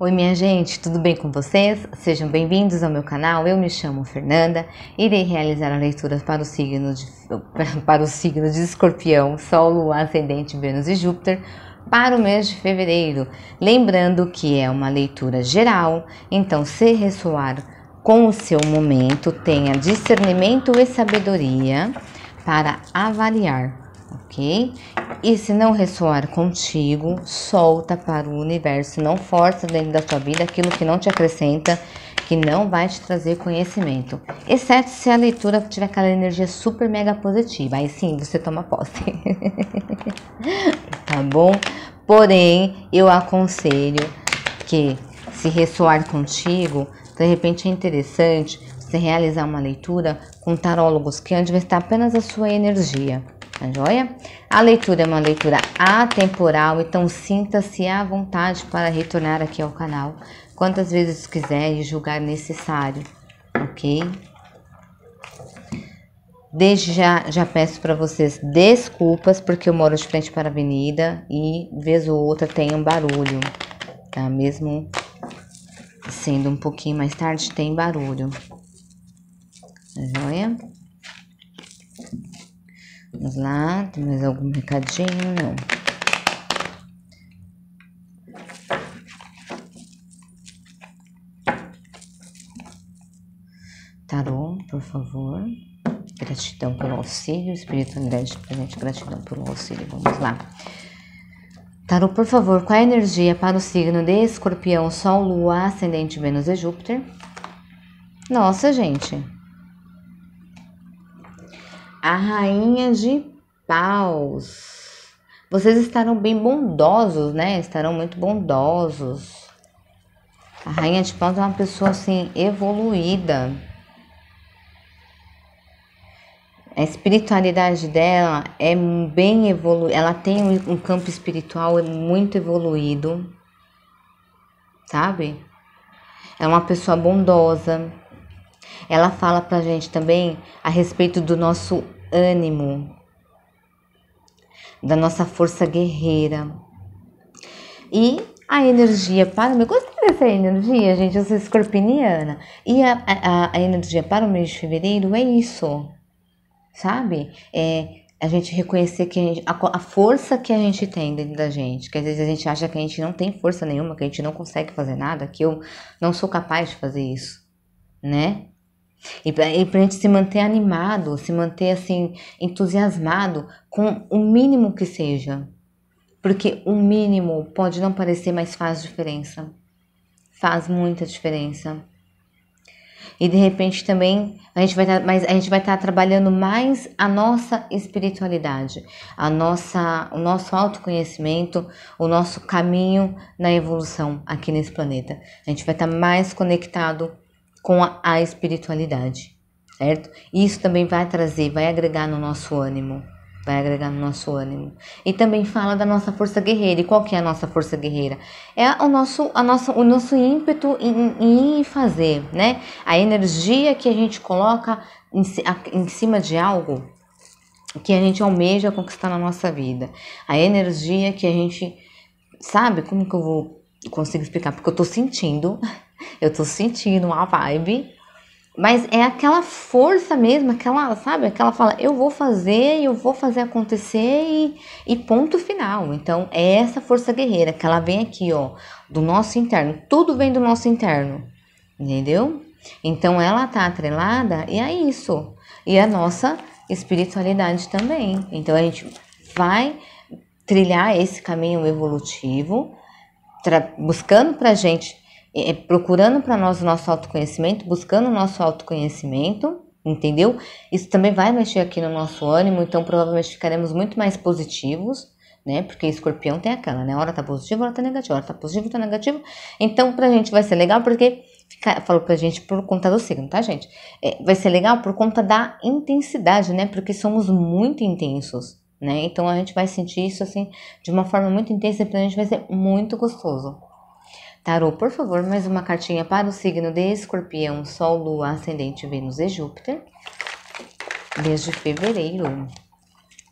Oi, minha gente, tudo bem com vocês? Sejam bem-vindos ao meu canal. Eu me chamo Fernanda. Irei realizar a leitura para o signo de, para o signo de Escorpião, Sol, Ascendente, Vênus e Júpiter para o mês de fevereiro. Lembrando que é uma leitura geral, então se ressoar com o seu momento, tenha discernimento e sabedoria para avaliar ok? E se não ressoar contigo, solta para o universo, não força dentro da tua vida aquilo que não te acrescenta, que não vai te trazer conhecimento, exceto se a leitura tiver aquela energia super mega positiva, aí sim você toma posse, tá bom? Porém, eu aconselho que se ressoar contigo, de repente é interessante você realizar uma leitura com tarólogos que onde vai estar apenas a sua energia, Tá joia? A leitura é uma leitura atemporal, então sinta-se à vontade para retornar aqui ao canal quantas vezes quiser e julgar necessário, ok? Desde já, já peço para vocês desculpas, porque eu moro de frente para a avenida e, vez ou outra, tem um barulho, tá? Mesmo sendo um pouquinho mais tarde, tem barulho. Tá joia? Vamos lá, tem mais algum recadinho? Não. Tarô, por favor. Gratidão pelo auxílio, espiritualidade presente, gratidão pelo auxílio. Vamos lá. Tarô, por favor, qual a energia para o signo de Escorpião, Sol, Lua, Ascendente, Vênus e Júpiter? Nossa, gente a rainha de paus. Vocês estarão bem bondosos, né? Estarão muito bondosos. A rainha de paus é uma pessoa assim evoluída. A espiritualidade dela é bem evoluída. Ela tem um campo espiritual muito evoluído, sabe? É uma pessoa bondosa. Ela fala pra gente também a respeito do nosso ânimo, da nossa força guerreira. E a energia para eu gostei dessa energia, gente, eu sou escorpiniana. E a, a, a energia para o mês de fevereiro é isso, sabe? É a gente reconhecer que a, gente, a, a, força que a gente tem dentro da gente, que às vezes a gente acha que a gente não tem força nenhuma, que a gente não consegue fazer nada, que eu não sou capaz de fazer isso, né? E para a gente se manter animado, se manter assim, entusiasmado com o mínimo que seja. Porque o mínimo pode não parecer, mas faz diferença. Faz muita diferença. E de repente também a gente vai tá, mas a gente vai estar tá trabalhando mais a nossa espiritualidade, a nossa, o nosso autoconhecimento, o nosso caminho na evolução aqui nesse planeta. A gente vai estar tá mais conectado com a, a espiritualidade, certo? E isso também vai trazer, vai agregar no nosso ânimo, vai agregar no nosso ânimo. E também fala da nossa força guerreira. E qual que é a nossa força guerreira? É o nosso, a nossa, o nosso ímpeto em, em fazer, né? A energia que a gente coloca em, em cima de algo que a gente almeja conquistar na nossa vida. A energia que a gente sabe como que eu vou consigo explicar porque eu tô sentindo eu tô sentindo uma vibe. Mas é aquela força mesmo, aquela, sabe, aquela fala, eu vou fazer, eu vou fazer acontecer e, e ponto final. Então, é essa força guerreira que ela vem aqui, ó, do nosso interno. Tudo vem do nosso interno, entendeu? Então, ela tá atrelada e é isso. E a nossa espiritualidade também. Então, a gente vai trilhar esse caminho evolutivo, buscando pra gente é, é, procurando para nós o nosso autoconhecimento, buscando o nosso autoconhecimento, entendeu? Isso também vai mexer aqui no nosso ânimo, então provavelmente ficaremos muito mais positivos, né? Porque escorpião tem aquela, né? Hora tá positivo, hora tá negativo, hora tá positivo, tá negativo. Então pra gente vai ser legal porque fica, falou pra gente por conta do signo, tá, gente? É, vai ser legal por conta da intensidade, né? Porque somos muito intensos. Né? Então a gente vai sentir isso assim de uma forma muito intensa e pra gente vai ser muito gostoso. Tarô, por favor, mais uma cartinha para o signo de Escorpião, Sol, Lua, Ascendente, Vênus e Júpiter. Desde fevereiro.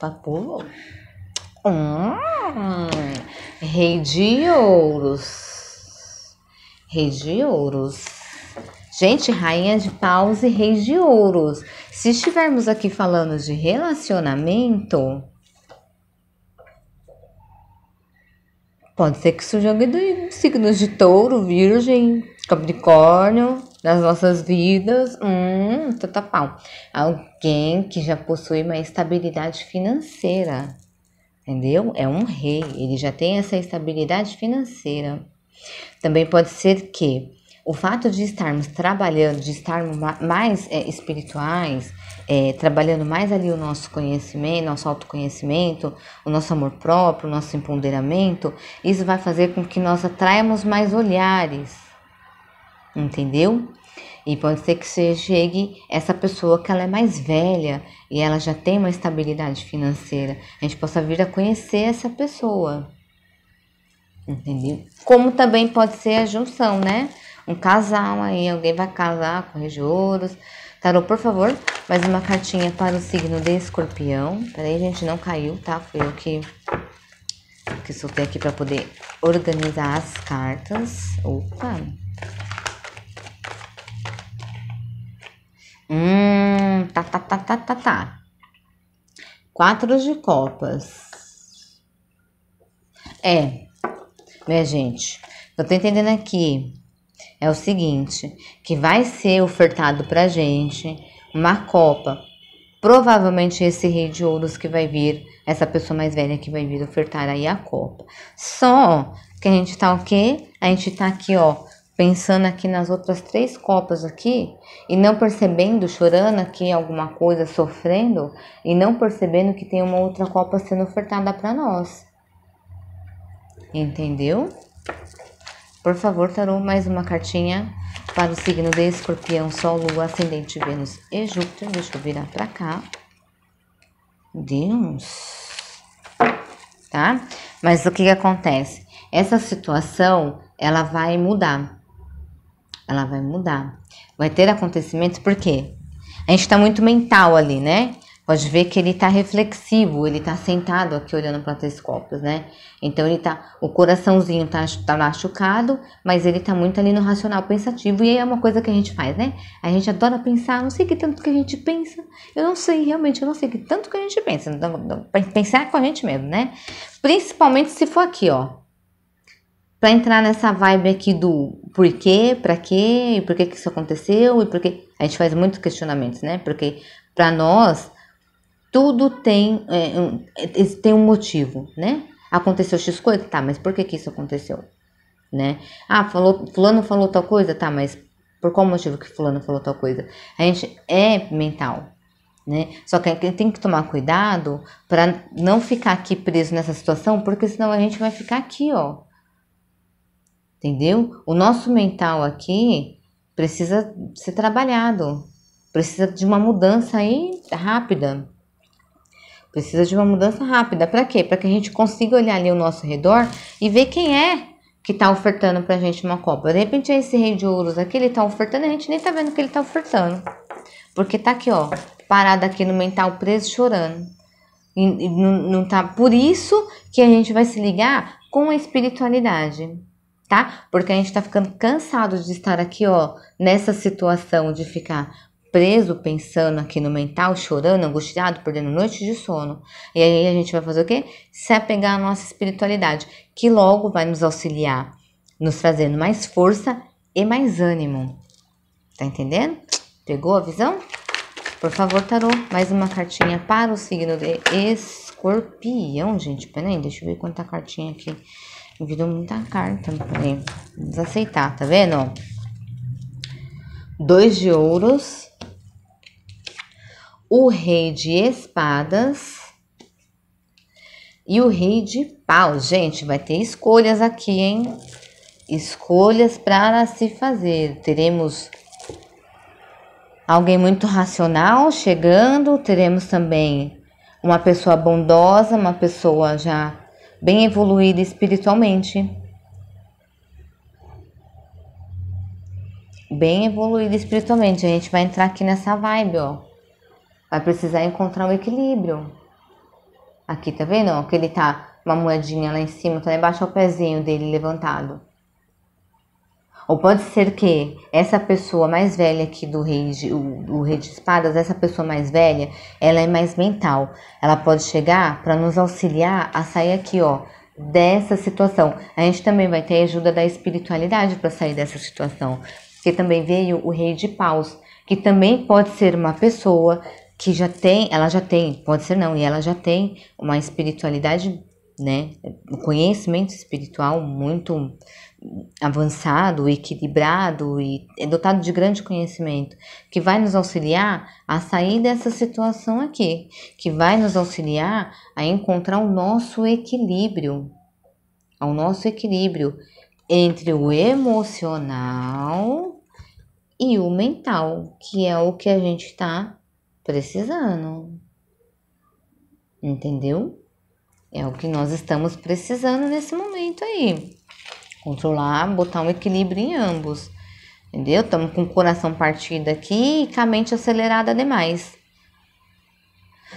Papulo. Hum, rei de ouros. Rei de ouros. Gente, rainha de paus e rei de ouros. Se estivermos aqui falando de relacionamento, Pode ser que dos signos de touro, virgem, capricórnio nas nossas vidas. Hum, tata pau. Alguém que já possui uma estabilidade financeira. Entendeu? É um rei, ele já tem essa estabilidade financeira. Também pode ser que o fato de estarmos trabalhando, de estarmos mais é, espirituais, é, trabalhando mais ali o nosso conhecimento, nosso autoconhecimento, o nosso amor próprio, o nosso empoderamento, isso vai fazer com que nós atraiamos mais olhares, entendeu? E pode ser que você chegue essa pessoa que ela é mais velha e ela já tem uma estabilidade financeira. A gente possa vir a conhecer essa pessoa. Entendeu? Como também pode ser a junção, né? um casal aí, alguém vai casar, de ouros. Tarô, por favor, mais uma cartinha para o signo de escorpião. Peraí, gente, não caiu, tá? Foi eu que, que soltei aqui para poder organizar as cartas. Opa! Hum, tá, tá, tá, tá, tá, tá. Quatro de copas. É, minha né, gente, eu tô entendendo aqui é o seguinte, que vai ser ofertado para gente uma copa. Provavelmente esse rei de ouros que vai vir, essa pessoa mais velha que vai vir ofertar aí a copa. Só que a gente tá o quê? A gente tá aqui, ó, pensando aqui nas outras três copas aqui e não percebendo, chorando aqui alguma coisa, sofrendo e não percebendo que tem uma outra copa sendo ofertada para nós. Entendeu? Por favor, Tarô, mais uma cartinha para o signo de escorpião, sol, lua, ascendente, Vênus e Júpiter. Deixa eu virar para cá. Deus. Tá? Mas o que, que acontece? Essa situação, ela vai mudar. Ela vai mudar. Vai ter acontecimentos, por quê? A gente tá muito mental ali, né? Pode ver que ele está reflexivo, ele está sentado aqui olhando para os telescópio, né? Então ele tá, o coraçãozinho está tá machucado, mas ele está muito ali no racional pensativo e aí é uma coisa que a gente faz, né? A gente adora pensar, não sei que tanto que a gente pensa, eu não sei realmente, eu não sei que tanto que a gente pensa, não, então, pensar com a gente mesmo, né? Principalmente se for aqui, ó, para entrar nessa vibe aqui do porquê, para quê, e por que que isso aconteceu e por que a gente faz muitos questionamentos, né? Porque para nós tudo tem, é, é tem um motivo, né? Aconteceu X coisa? Tá, mas por que que isso aconteceu? Né? Ah, falou, fulano falou tal coisa? Tá, mas por qual motivo que fulano falou tal coisa? A gente é mental, né? Só que tem que tomar cuidado para não ficar aqui preso nessa situação, porque senão a gente vai ficar aqui, ó. Entendeu? O nosso mental aqui precisa ser trabalhado, precisa de uma mudança aí rápida. Precisa de uma mudança rápida. Para quê? Para que a gente consiga olhar ali o nosso redor e ver quem é que está ofertando para a gente uma copa. De repente é esse rei de ouros aqui, ele está ofertando, a gente nem está vendo que ele está ofertando. Porque tá aqui, ó, parado aqui no mental preso chorando. E, e não, não tá por isso que a gente vai se ligar com a espiritualidade, tá? Porque a gente tá ficando cansado de estar aqui, ó, nessa situação de ficar preso pensando aqui no mental, chorando, angustiado, perdendo noites de sono. E aí a gente vai fazer o quê? Se apegar à nossa espiritualidade, que logo vai nos auxiliar, nos trazendo mais força e mais ânimo. Tá entendendo? Pegou a visão? Por favor, tarô, mais uma cartinha para o signo de escorpião, gente. Peraí, deixa eu ver quanta cartinha aqui. Virou muita carta, peraí. Vamos aceitar, tá vendo? Dois de ouros o rei de espadas e o rei de paus. Gente, vai ter escolhas aqui, hein? Escolhas para se fazer. Teremos alguém muito racional chegando, teremos também uma pessoa bondosa, uma pessoa já bem evoluída espiritualmente. Bem evoluída espiritualmente. A gente vai entrar aqui nessa vibe, ó vai precisar encontrar um equilíbrio. Aqui, tá vendo? que ele tá uma moedinha lá em cima, tá lá embaixo, é o pezinho dele levantado. Ou pode ser que essa pessoa mais velha aqui do rei de, o, o rei de espadas, essa pessoa mais velha, ela é mais mental. Ela pode chegar para nos auxiliar a sair aqui, ó, dessa situação. A gente também vai ter ajuda da espiritualidade para sair dessa situação. Porque também veio o rei de paus, que também pode ser uma pessoa que já tem, ela já tem, pode ser não, e ela já tem uma espiritualidade, né, um conhecimento espiritual muito avançado, equilibrado e é dotado de grande conhecimento, que vai nos auxiliar a sair dessa situação aqui, que vai nos auxiliar a encontrar o nosso equilíbrio, ao nosso equilíbrio entre o emocional e o mental, que é o que a gente está precisando. Entendeu? É o que nós estamos precisando nesse momento aí. Controlar, botar um equilíbrio em ambos. Entendeu? Estamos com o coração partido aqui e com a mente acelerada demais.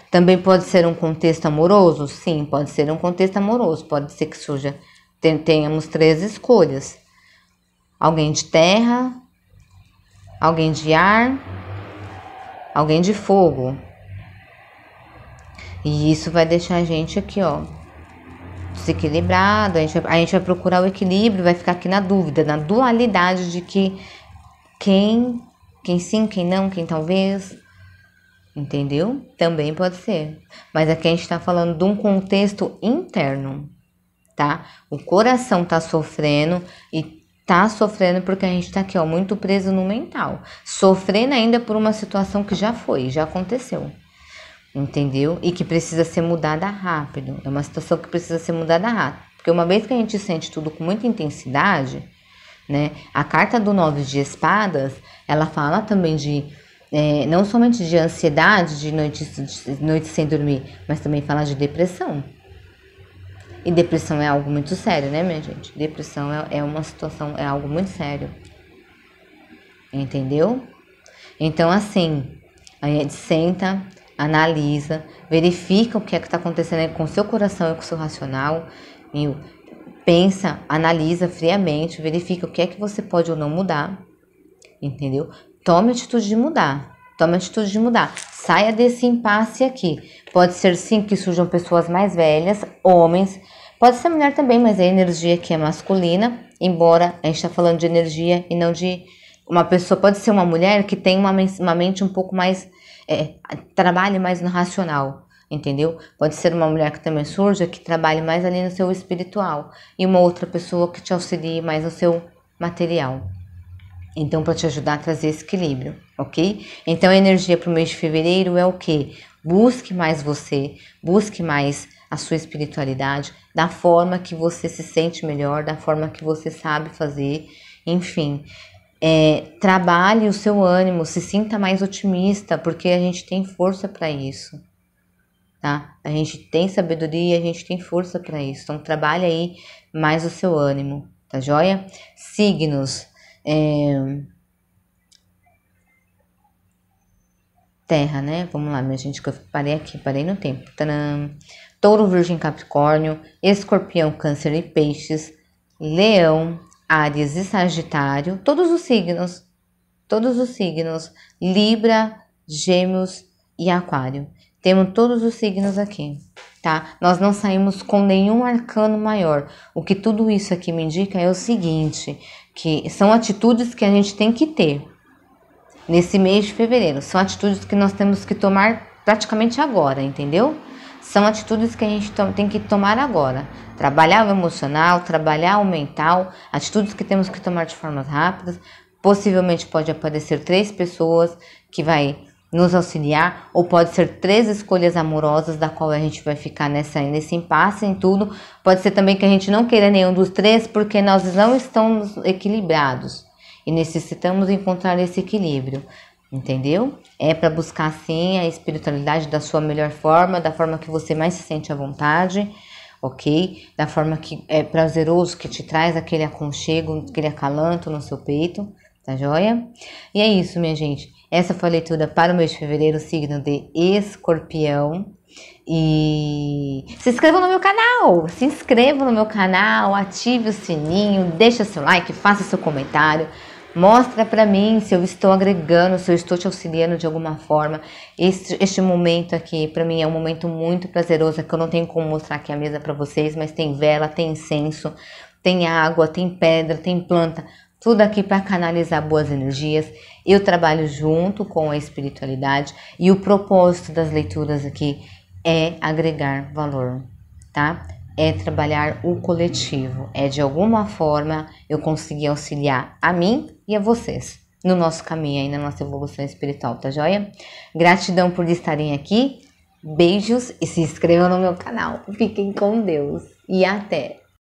Também pode ser um contexto amoroso? Sim, pode ser um contexto amoroso. Pode ser que surja. Tenhamos três escolhas: alguém de terra, alguém de ar alguém de fogo. E isso vai deixar a gente aqui, ó, desequilibrado. A gente, vai, a gente vai procurar o equilíbrio, vai ficar aqui na dúvida, na dualidade de que quem, quem sim, quem não, quem talvez. Entendeu? Também pode ser. Mas aqui a gente está falando de um contexto interno, tá? O coração tá sofrendo e tá sofrendo porque a gente tá aqui, ó, muito preso no mental, sofrendo ainda por uma situação que já foi, já aconteceu. Entendeu? E que precisa ser mudada rápido. É uma situação que precisa ser mudada rápido. Porque uma vez que a gente sente tudo com muita intensidade, né? A carta do nove de espadas, ela fala também de é, não somente de ansiedade, de noites, noites sem dormir, mas também fala de depressão. E depressão é algo muito sério, né, minha gente? Depressão é, é uma situação, é algo muito sério. Entendeu? Então, assim, a gente senta, analisa, verifica o que é que está acontecendo com o seu coração e com o seu racional, e pensa, analisa friamente, verifica o que é que você pode ou não mudar, entendeu? Tome a atitude de mudar, tome a atitude de mudar, saia desse impasse aqui. Pode ser sim que surjam pessoas mais velhas, homens, pode ser mulher também, mas é energia que é masculina, embora a gente está falando de energia e não de uma pessoa. Pode ser uma mulher que tem uma, uma mente um pouco mais. É, trabalhe mais no racional, entendeu? Pode ser uma mulher que também surja que trabalhe mais ali no seu espiritual e uma outra pessoa que te auxilie mais no seu material. Então, para te ajudar a trazer esse equilíbrio, ok? Então, a energia para o mês de fevereiro é o quê? Busque mais você, busque mais a sua espiritualidade da forma que você se sente melhor, da forma que você sabe fazer, enfim. É, trabalhe o seu ânimo, se sinta mais otimista, porque a gente tem força para isso. Tá? A gente tem sabedoria, a gente tem força para isso. Então trabalhe aí mais o seu ânimo, tá joia? Signos. É... Terra, né? Vamos lá, minha gente, que eu parei aqui, parei no tempo. Tcharam! Touro, Virgem, Capricórnio, Escorpião, Câncer e Peixes, Leão, Áries e Sagitário, todos os signos, todos os signos, Libra, Gêmeos e Aquário. Temos todos os signos aqui, tá? Nós não saímos com nenhum arcano maior. O que tudo isso aqui me indica é o seguinte, que são atitudes que a gente tem que ter, nesse mês de fevereiro. São atitudes que nós temos que tomar praticamente agora, entendeu? São atitudes que a gente tem que tomar agora. Trabalhar o emocional, trabalhar o mental, atitudes que temos que tomar de formas rápidas. Possivelmente pode aparecer três pessoas que vai nos auxiliar, ou pode ser três escolhas amorosas da qual a gente vai ficar nessa nesse impasse em tudo. Pode ser também que a gente não queira nenhum dos três porque nós não estamos equilibrados e necessitamos encontrar esse equilíbrio, entendeu? É para buscar sim a espiritualidade da sua melhor forma, da forma que você mais se sente à vontade, ok? Da forma que é prazeroso, que te traz aquele aconchego, aquele acalanto no seu peito, tá joia? E é isso, minha gente. Essa foi a leitura para o mês de fevereiro, signo de escorpião. E se inscreva no meu canal, se inscreva no meu canal, ative o sininho, deixa seu like, faça seu comentário. Mostra para mim se eu estou agregando, se eu estou te auxiliando de alguma forma. Este, este momento aqui, para mim, é um momento muito prazeroso, é que eu não tenho como mostrar aqui a mesa para vocês, mas tem vela, tem incenso, tem água, tem pedra, tem planta, tudo aqui para canalizar boas energias. Eu trabalho junto com a espiritualidade e o propósito das leituras aqui é agregar valor, tá? é trabalhar o coletivo, é de alguma forma eu conseguir auxiliar a mim e a vocês no nosso caminho aí, na nossa evolução espiritual, tá joia? Gratidão por estarem aqui, beijos e se inscrevam no meu canal. Fiquem com Deus e até!